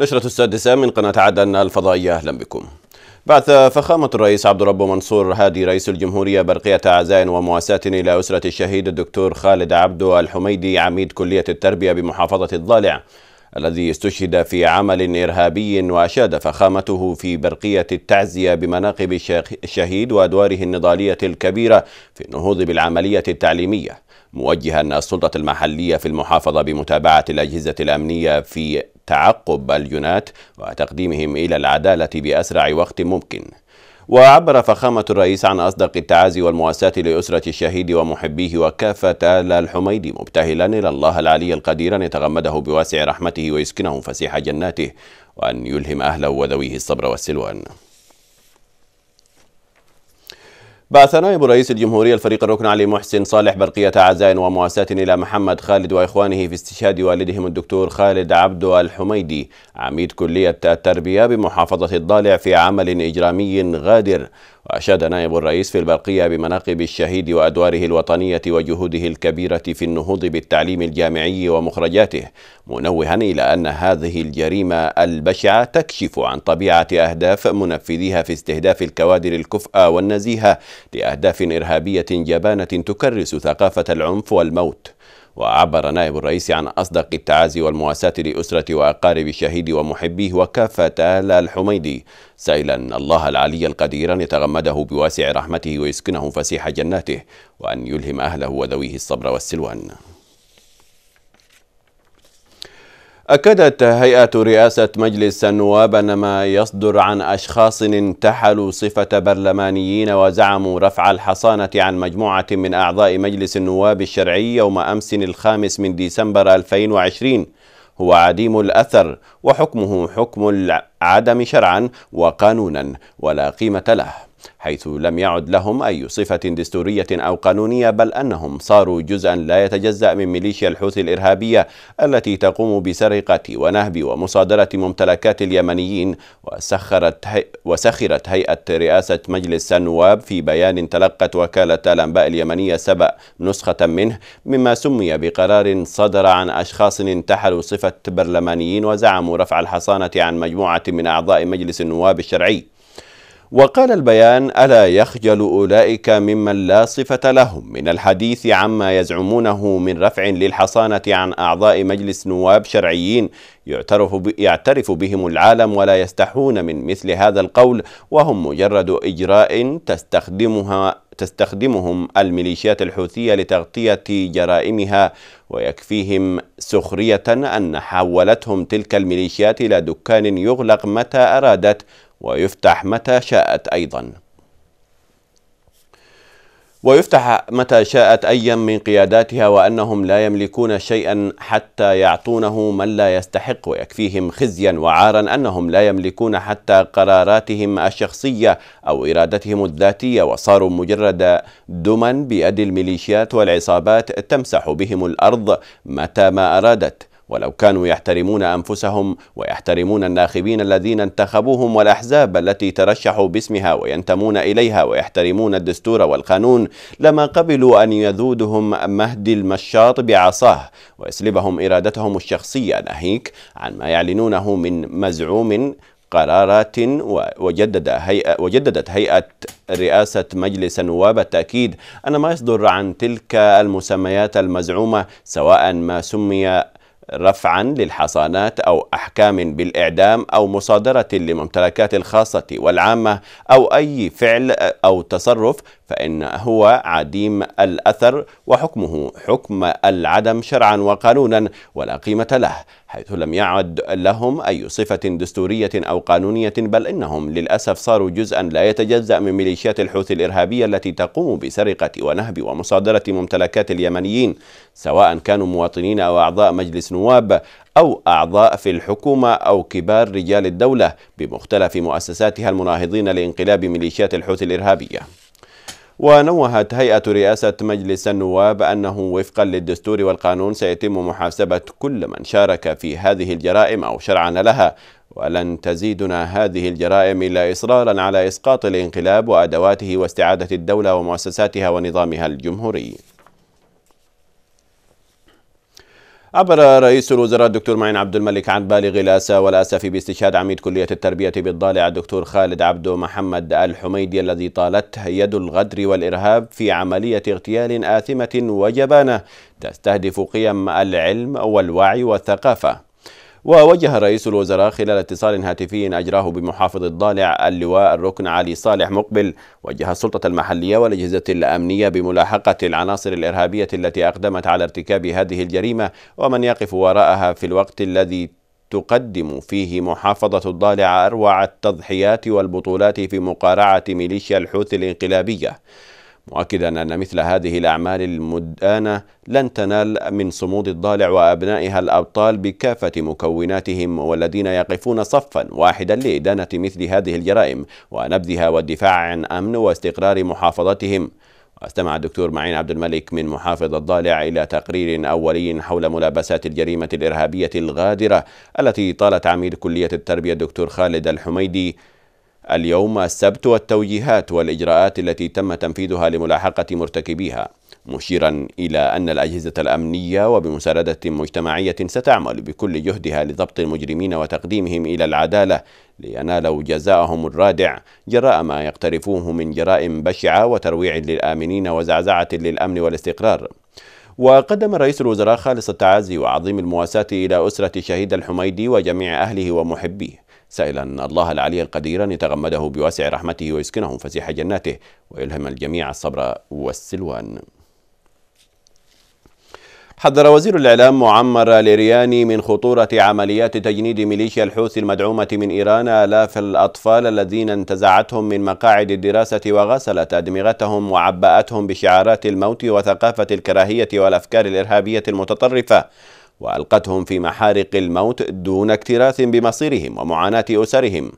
نشرة السادسة من قناة عدن الفضائية أهلا بكم بعث فخامة الرئيس عبد الرب منصور هادي رئيس الجمهورية برقية عزاء ومواساة إلى أسرة الشهيد الدكتور خالد عبد الحميدي عميد كلية التربية بمحافظة الضالع الذي استشهد في عمل إرهابي وأشاد فخامته في برقية التعزية بمناقب الشهيد وأدواره النضالية الكبيرة في النهوض بالعملية التعليمية موجها السلطة المحلية في المحافظة بمتابعة الأجهزة الأمنية في تعقب اليونات وتقديمهم إلى العدالة بأسرع وقت ممكن وعبر فخامة الرئيس عن أصدق التعازي والمواساة لأسرة الشهيد ومحبيه وكافة آل الحميد مبتهلا إلى الله العلي القدير أن يتغمده بواسع رحمته ويسكنه فسيح جناته وأن يلهم أهله وذويه الصبر والسلوان بعث نائب رئيس الجمهورية الفريق الركن علي محسن صالح برقية عزاء ومواساة إلى محمد خالد وإخوانه في استشهاد والدهم الدكتور خالد عبد الحميدي عميد كلية التربية بمحافظة الضالع في عمل إجرامي غادر وأشاد نائب الرئيس في البرقية بمناقب الشهيد وأدواره الوطنية وجهوده الكبيرة في النهوض بالتعليم الجامعي ومخرجاته منوها إلى أن هذه الجريمة البشعة تكشف عن طبيعة أهداف منفذيها في استهداف الكوادر الكفأة والنزيهة لأهداف إرهابية جبانة تكرس ثقافة العنف والموت وعبر نائب الرئيس عن أصدق التعازي والمواساة لأسرة وأقارب الشهيد ومحبيه وكافة آل الحميدي سائلا الله العلي القدير أن يتغمده بواسع رحمته ويسكنه فسيح جناته وأن يلهم أهله وذويه الصبر والسلوان أكدت هيئة رئاسة مجلس النواب أن ما يصدر عن أشخاص انتحلوا صفة برلمانيين وزعموا رفع الحصانة عن مجموعة من أعضاء مجلس النواب الشرعي يوم أمس الخامس من ديسمبر 2020 هو عديم الأثر وحكمه حكم العدم شرعا وقانونا ولا قيمة له حيث لم يعد لهم أي صفة دستورية أو قانونية بل أنهم صاروا جزءا لا يتجزأ من ميليشيا الحوثي الإرهابية التي تقوم بسرقة ونهب ومصادرة ممتلكات اليمنيين وسخرت هي وسخرت هيئة رئاسة مجلس النواب في بيان تلقت وكالة الأنباء اليمنية سبأ نسخة منه مما سمي بقرار صدر عن أشخاص انتحلوا صفة برلمانيين وزعموا رفع الحصانة عن مجموعة من أعضاء مجلس النواب الشرعي وقال البيان ألا يخجل أولئك ممن لا صفة لهم من الحديث عما يزعمونه من رفع للحصانة عن أعضاء مجلس نواب شرعيين يعترف, يعترف بهم العالم ولا يستحون من مثل هذا القول وهم مجرد إجراء تستخدمها تستخدمهم الميليشيات الحوثية لتغطية جرائمها ويكفيهم سخرية أن حولتهم تلك الميليشيات إلى دكان يغلق متى أرادت ويفتح متى شاءت أيضا ويفتح متى شاءت أيا من قياداتها وأنهم لا يملكون شيئا حتى يعطونه من لا يستحق ويكفيهم خزيا وعارا أنهم لا يملكون حتى قراراتهم الشخصية أو إرادتهم الذاتية وصاروا مجرد دما بيد الميليشيات والعصابات تمسح بهم الأرض متى ما أرادت ولو كانوا يحترمون انفسهم ويحترمون الناخبين الذين انتخبوهم والاحزاب التي ترشحوا باسمها وينتمون اليها ويحترمون الدستور والقانون لما قبلوا ان يذودهم مهدي المشاط بعصاه ويسلبهم ارادتهم الشخصيه ناهيك عن ما يعلنونه من مزعوم قرارات وجدد هيئة وجددت هيئة رئاسة مجلس النواب التأكيد أن ما يصدر عن تلك المسميات المزعومة سواء ما سمي رفعا للحصانات أو أحكام بالإعدام أو مصادرة لممتلكات الخاصة والعامة أو أي فعل أو تصرف فإن هو عديم الأثر وحكمه حكم العدم شرعا وقانونا ولا قيمة له حيث لم يعد لهم أي صفة دستورية أو قانونية بل إنهم للأسف صاروا جزءا لا يتجزأ من ميليشيات الحوثي الإرهابية التي تقوم بسرقة ونهب ومصادرة ممتلكات اليمنيين سواء كانوا مواطنين أو أعضاء مجلس نواب أو أعضاء في الحكومة أو كبار رجال الدولة بمختلف مؤسساتها المناهضين لانقلاب ميليشيات الحوثي الإرهابية ونوهت هيئة رئاسة مجلس النواب أنه وفقا للدستور والقانون سيتم محاسبة كل من شارك في هذه الجرائم أو شرعن لها ولن تزيدنا هذه الجرائم إلا إصرارا على إسقاط الانقلاب وأدواته واستعادة الدولة ومؤسساتها ونظامها الجمهوري عبر رئيس الوزراء الدكتور معين عبد الملك عن بالغ الأسى والأسف باستشهاد عميد كلية التربية بالضالع الدكتور خالد عبده محمد الحميدي الذي طالته يد الغدر والإرهاب في عملية اغتيال آثمة وجبانة تستهدف قيم العلم والوعي والثقافة ووجه رئيس الوزراء خلال اتصال هاتفي أجراه بمحافظ الضالع اللواء الركن علي صالح مقبل وجه السلطة المحلية والأجهزة الأمنية بملاحقة العناصر الإرهابية التي أقدمت على ارتكاب هذه الجريمة ومن يقف وراءها في الوقت الذي تقدم فيه محافظة الضالع أروع التضحيات والبطولات في مقارعة ميليشيا الحوث الانقلابية مؤكدا أن مثل هذه الأعمال المدانة لن تنال من صمود الضالع وأبنائها الأبطال بكافة مكوناتهم والذين يقفون صفا واحدا لإدانة مثل هذه الجرائم ونبذها والدفاع عن أمن واستقرار محافظتهم واستمع الدكتور معين عبد الملك من محافظ الضالع إلى تقرير أولي حول ملابسات الجريمة الإرهابية الغادرة التي طالت عميد كلية التربية الدكتور خالد الحميدي اليوم السبت والتوجيهات والإجراءات التي تم تنفيذها لملاحقة مرتكبيها مشيرا إلى أن الأجهزة الأمنية وبمساندة مجتمعية ستعمل بكل جهدها لضبط المجرمين وتقديمهم إلى العدالة لينالوا جزاءهم الرادع جراء ما يقترفوه من جرائم بشعة وترويع للآمنين وزعزعة للأمن والاستقرار وقدم رئيس الوزراء خالص التعازي وعظيم المواساة إلى أسرة شهيد الحميدي وجميع أهله ومحبيه سائلا الله العلي القدير أن يتغمده بواسع رحمته ويسكنه فسيح جناته ويلهم الجميع الصبر والسلوان حذر وزير الإعلام معمر لرياني من خطورة عمليات تجنيد ميليشيا الحوثي المدعومة من إيران آلاف الأطفال الذين انتزعتهم من مقاعد الدراسة وغسلت أدمغتهم وعبأتهم بشعارات الموت وثقافة الكراهية والأفكار الإرهابية المتطرفة وألقتهم في محارق الموت دون اكتراث بمصيرهم ومعاناة أسرهم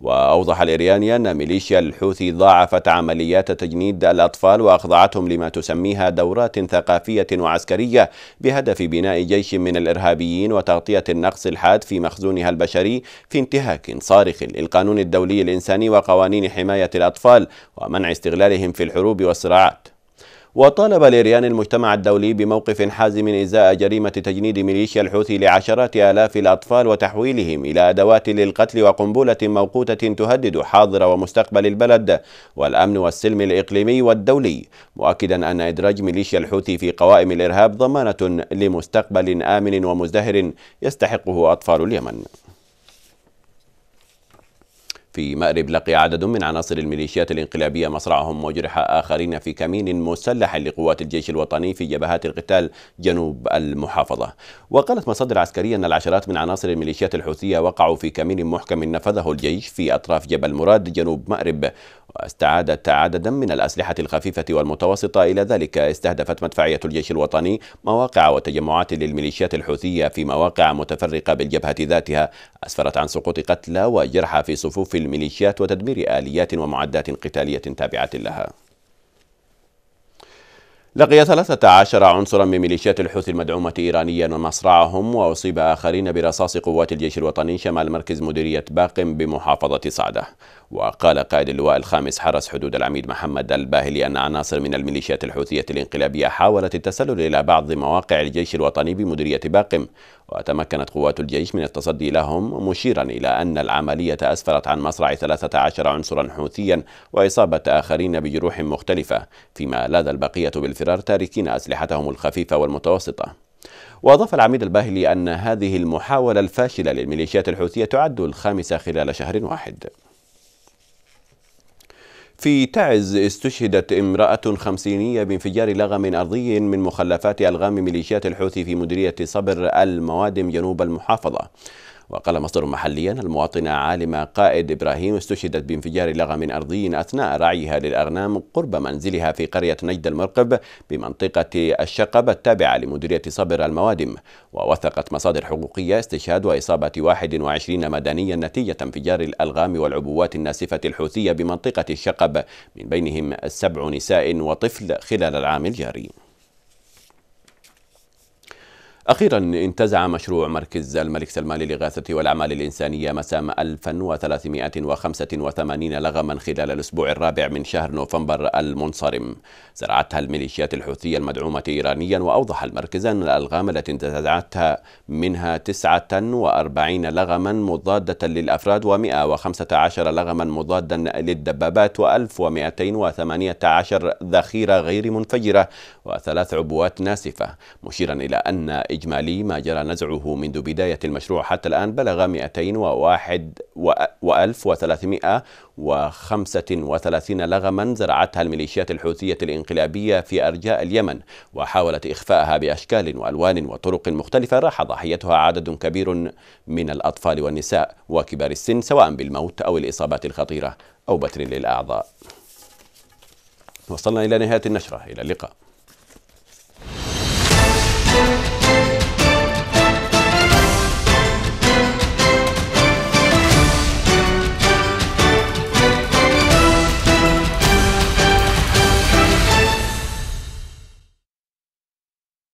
وأوضح الإرياني أن ميليشيا الحوثي ضاعفت عمليات تجنيد الأطفال وأخضعتهم لما تسميها دورات ثقافية وعسكرية بهدف بناء جيش من الإرهابيين وتغطية النقص الحاد في مخزونها البشري في انتهاك صارخ للقانون الدولي الإنساني وقوانين حماية الأطفال ومنع استغلالهم في الحروب والصراعات وطالب ليريان المجتمع الدولي بموقف حازم إزاء جريمة تجنيد ميليشيا الحوثي لعشرات آلاف الأطفال وتحويلهم إلى أدوات للقتل وقنبلة موقوتة تهدد حاضر ومستقبل البلد والأمن والسلم الإقليمي والدولي مؤكدا أن إدراج ميليشيا الحوثي في قوائم الإرهاب ضمانة لمستقبل آمن ومزدهر يستحقه أطفال اليمن في مأرب لقي عدد من عناصر الميليشيات الانقلابية مصرعهم وجرح آخرين في كمين مسلح لقوات الجيش الوطني في جبهات القتال جنوب المحافظة وقالت مصادر عسكرية أن العشرات من عناصر الميليشيات الحوثية وقعوا في كمين محكم نفذه الجيش في أطراف جبل مراد جنوب مأرب واستعادت عددا من الأسلحة الخفيفة والمتوسطة إلى ذلك استهدفت مدفعية الجيش الوطني مواقع وتجمعات للميليشيات الحوثية في مواقع متفرقة بالجبهة ذاتها أسفرت عن سقوط قتلى وجرحى في صفوف الميليشيات وتدمير آليات ومعدات قتالية تابعة لها لقي 13 عنصرا من ميليشيات الحوثي المدعومة إيرانيا ومصرعهم وأصيب آخرين برصاص قوات الجيش الوطني شمال مركز مديرية باقم بمحافظة صعدة وقال قائد اللواء الخامس حرس حدود العميد محمد الباهلي أن عناصر من الميليشيات الحوثية الانقلابية حاولت التسلل إلى بعض مواقع الجيش الوطني بمديرية باقم وتمكنت قوات الجيش من التصدي لهم مشيرا إلى أن العملية أسفرت عن مصرع 13 عنصرا حوثيا وإصابة آخرين بجروح مختلفة فيما لدى البقية بالفرار تاركين أسلحتهم الخفيفة والمتوسطة وأضاف العميد الباهلي أن هذه المحاولة الفاشلة للميليشيات الحوثية تعد الخامسة خلال شهر واحد في تعز استشهدت امرأة خمسينية بانفجار لغم أرضي من مخلفات ألغام ميليشيات الحوثي في مديرية صبر الموادم جنوب المحافظة وقال مصدر محليا المواطنة عالمة قائد إبراهيم استشهدت بانفجار لغم أرضي أثناء رعيها للأغنام قرب منزلها في قرية نجد المرقب بمنطقة الشقب التابعة لمديرية صبر الموادم ووثقت مصادر حقوقية استشهاد وإصابة 21 مدنيا نتيجة انفجار الألغام والعبوات الناسفة الحوثية بمنطقة الشقب من بينهم سبع نساء وطفل خلال العام الجاري أخيرا انتزع مشروع مركز الملك سلمان للإغاثة والأعمال الإنسانية مسام 1385 لغما خلال الأسبوع الرابع من شهر نوفمبر المنصرم زرعتها الميليشيات الحوثية المدعومة إيرانيا وأوضح المركز أن الألغام التي انتزعتها منها 49 لغما مضادة للأفراد و115 لغما مضادا للدبابات و1218 ذخيرة غير منفجرة وثلاث عبوات ناسفة مشيرا إلى أن إجمالي ما جرى نزعه منذ بداية المشروع حتى الآن بلغ 201 و1335 لغما زرعتها الميليشيات الحوثية الانقلابية في أرجاء اليمن وحاولت إخفائها بأشكال وألوان وطرق مختلفة راح ضحيتها عدد كبير من الأطفال والنساء وكبار السن سواء بالموت أو الإصابات الخطيرة أو بتر للأعضاء وصلنا إلى نهاية النشرة إلى اللقاء